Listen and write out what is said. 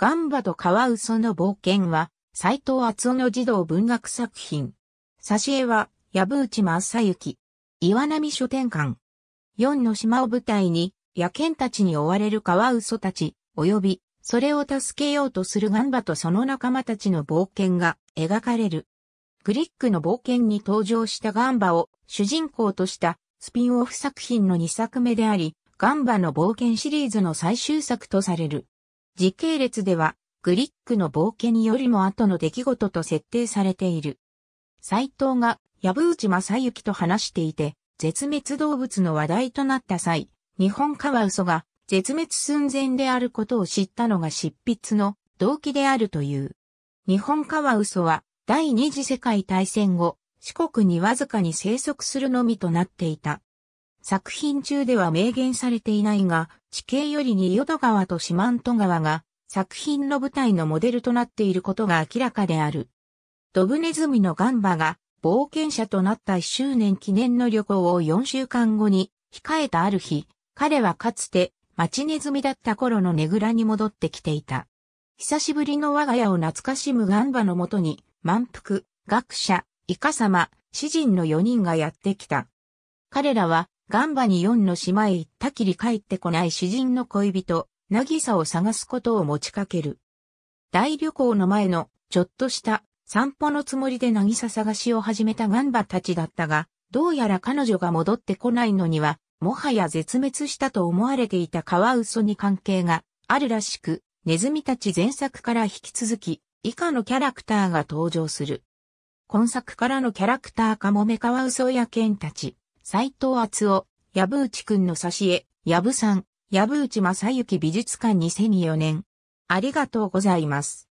ガンバとカワウソの冒険は、斎藤厚夫の児童文学作品。挿絵は、矢部内正幸。岩波書店館。四の島を舞台に、野犬たちに追われるカワウソたち、及び、それを助けようとするガンバとその仲間たちの冒険が描かれる。グリックの冒険に登場したガンバを主人公としたスピンオフ作品の2作目であり、ガンバの冒険シリーズの最終作とされる。時系列では、グリックの冒険よりも後の出来事と設定されている。斎藤が、藪内正幸と話していて、絶滅動物の話題となった際、日本カワウソが絶滅寸前であることを知ったのが執筆の動機であるという。日本カワウソは第二次世界大戦後、四国にわずかに生息するのみとなっていた。作品中では明言されていないが、地形よりに淀川と四万十川が作品の舞台のモデルとなっていることが明らかである。ドブネズミのガンバが冒険者となった1周年記念の旅行を4週間後に控えたある日、彼はかつて町ネズミだった頃のねぐらに戻ってきていた。久しぶりの我が家を懐かしむガンバのもとに、満腹、学者、イカ様、詩人の4人がやってきた。彼らはガンバに4の島へ行ったきり帰ってこない詩人の恋人、なぎさを探すことを持ちかける。大旅行の前の、ちょっとした、散歩のつもりでなぎさ探しを始めたガンバたちだったが、どうやら彼女が戻ってこないのには、もはや絶滅したと思われていたカワウソに関係があるらしく、ネズミたち前作から引き続き、以下のキャラクターが登場する。今作からのキャラクターかもめカワウソやケンたち。斎藤厚夫、部内くんの挿絵、藪さん、藪内正幸美術館2004年。ありがとうございます。